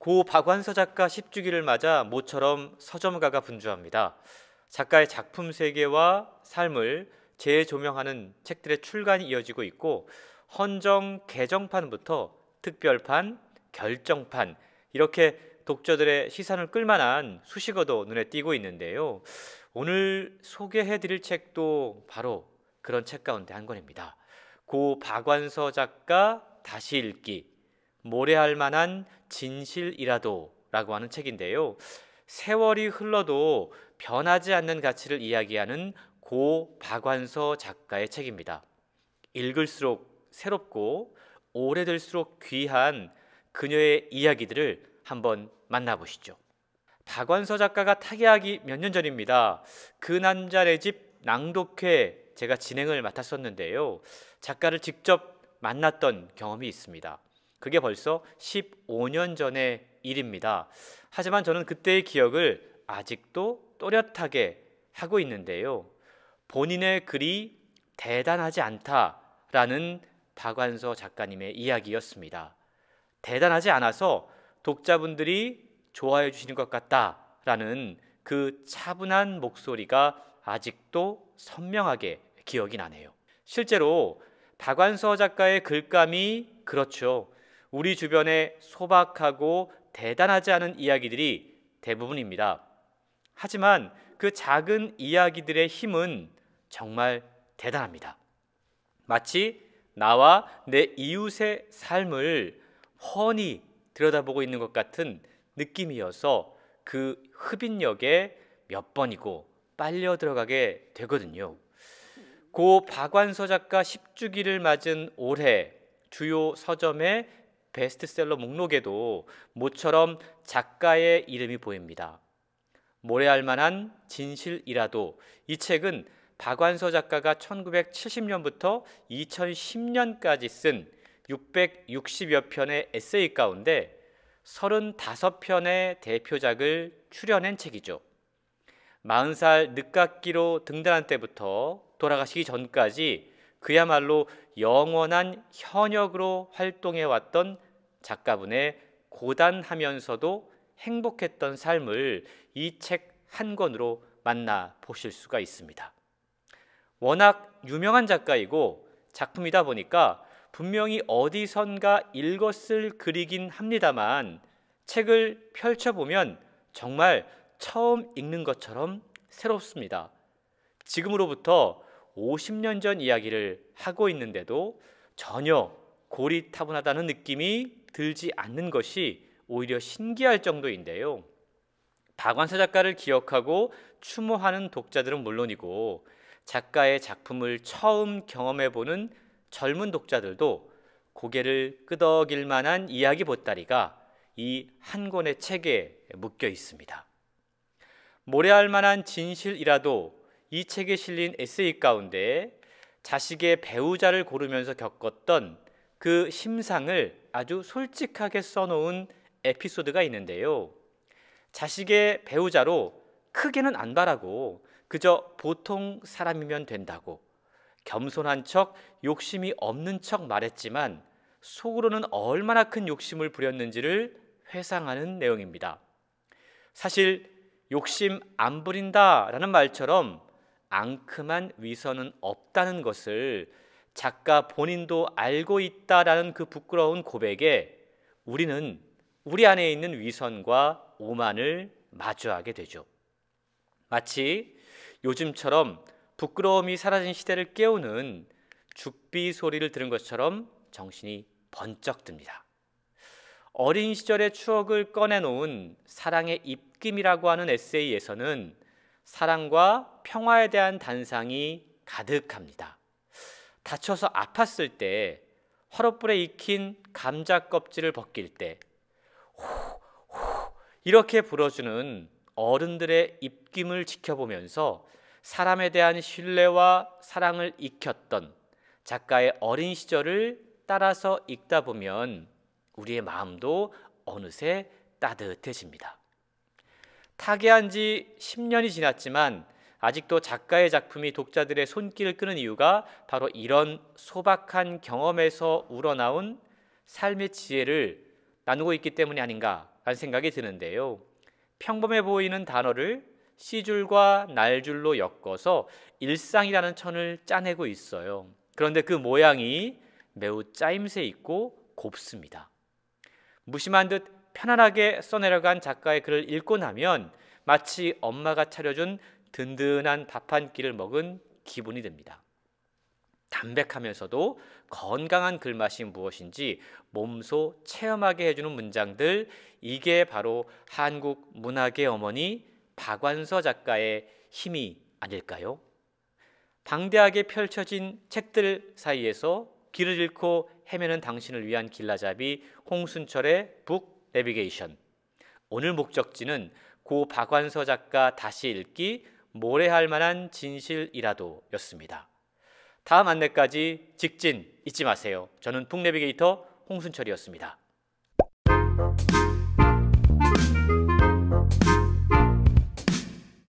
고 박완서 작가 10주기를 맞아 모처럼 서점가가 분주합니다. 작가의 작품 세계와 삶을 재조명하는 책들의 출간이 이어지고 있고 헌정 개정판부터 특별판, 결정판 이렇게 독자들의 시선을 끌만한 수식어도 눈에 띄고 있는데요. 오늘 소개해드릴 책도 바로 그런 책 가운데 한 권입니다. 고 박완서 작가 다시 읽기 모래할 만한 진실이라도 라고 하는 책인데요. 세월이 흘러도 변하지 않는 가치를 이야기하는 고 박완서 작가의 책입니다. 읽을수록 새롭고 오래될수록 귀한 그녀의 이야기들을 한번 만나보시죠. 박완서 작가가 타계하기 몇 년 전입니다. 그남자의집 낭독회 제가 진행을 맡았었는데요. 작가를 직접 만났던 경험이 있습니다. 그게 벌써 15년 전의 일입니다. 하지만 저는 그때의 기억을 아직도 또렷하게 하고 있는데요. 본인의 글이 대단하지 않다라는 박완서 작가님의 이야기였습니다. 대단하지 않아서 독자분들이 좋아해 주시는 것 같다라는 그 차분한 목소리가 아직도 선명하게 기억이 나네요. 실제로 박완서 작가의 글감이 그렇죠. 우리 주변에 소박하고 대단하지 않은 이야기들이 대부분입니다. 하지만 그 작은 이야기들의 힘은 정말 대단합니다. 마치 나와 내 이웃의 삶을 훤히 들여다보고 있는 것 같은 느낌이어서 그 흡인력에 몇 번이고 빨려 들어가게 되거든요. 고 박완서 작가 10주기를 맞은 올해 주요 서점의 베스트셀러 목록에도 모처럼 작가의 이름이 보입니다. 모래할 만한 진실이라도 이 책은 박완서 작가가 1970년부터 2010년까지 쓴 660여 편의 에세이 가운데 35편의 대표작을 출연한 책이죠. 40살 늦깎이로 등단한 때부터 돌아가시기 전까지 그야말로 영원한 현역으로 활동해 왔던 작가분의 고단하면서도 행복했던 삶을 이 책 한 권으로 만나 보실 수가 있습니다. 워낙 유명한 작가이고 작품이다 보니까 분명히 어디선가 읽었을 글이긴 합니다만 책을 펼쳐보면 정말 처음 읽는 것처럼 새롭습니다. 지금으로부터 50년 전 이야기를 하고 있는데도 전혀 고리타분하다는 느낌이 들지 않는 것이 오히려 신기할 정도인데요. 박완서 작가를 기억하고 추모하는 독자들은 물론이고 작가의 작품을 처음 경험해보는 젊은 독자들도 고개를 끄덕일 만한 이야기 보따리가 이 한 권의 책에 묶여 있습니다. 모래할 만한 진실이라도 이 책에 실린 에세이 가운데 자식의 배우자를 고르면서 겪었던 그 심상을 아주 솔직하게 써놓은 에피소드가 있는데요. 자식의 배우자로 크게는 안 바라고 그저 보통 사람이면 된다고 겸손한 척 욕심이 없는 척 말했지만 속으로는 얼마나 큰 욕심을 부렸는지를 회상하는 내용입니다. 사실 욕심 안 부린다라는 말처럼 앙큼한 위선은 없다는 것을 작가 본인도 알고 있다라는 그 부끄러운 고백에 우리는 우리 안에 있는 위선과 오만을 마주하게 되죠. 마치 요즘처럼 부끄러움이 사라진 시대를 깨우는 죽비 소리를 들은 것처럼 정신이 번쩍 듭니다. 어린 시절의 추억을 꺼내놓은 사랑의 입김이라고 하는 에세이에서는 사랑과 평화에 대한 단상이 가득합니다. 다쳐서 아팠을 때, 화롯불에 익힌 감자 껍질을 벗길 때, 호, 호, 이렇게 불어주는 어른들의 입김을 지켜보면서 사람에 대한 신뢰와 사랑을 익혔던 작가의 어린 시절을 따라서 읽다 보면 우리의 마음도 어느새 따뜻해집니다. 타계한 지 10년이 지났지만 아직도 작가의 작품이 독자들의 손길을 끄는 이유가 바로 이런 소박한 경험에서 우러나온 삶의 지혜를 나누고 있기 때문이 아닌가라는 생각이 드는데요. 평범해 보이는 단어를 시줄과 날줄로 엮어서 일상이라는 천을 짜내고 있어요. 그런데 그 모양이 매우 짜임새 있고 곱습니다. 무심한 듯 편안하게 써내려간 작가의 글을 읽고 나면 마치 엄마가 차려준 든든한 밥 한 끼를 먹은 기분이 듭니다. 담백하면서도 건강한 글맛이 무엇인지 몸소 체험하게 해주는 문장들 이게 바로 한국 문학의 어머니 박완서 작가의 힘이 아닐까요? 방대하게 펼쳐진 책들 사이에서 길을 잃고 헤매는 당신을 위한 길라잡이 홍순철의 북 내비게이션. 오늘 목적지는 고 박완서 작가 다시 읽기 모래할 만한 진실이라도였습니다. 다음 안내까지 직진 잊지 마세요. 저는 북내비게이터 홍순철이었습니다.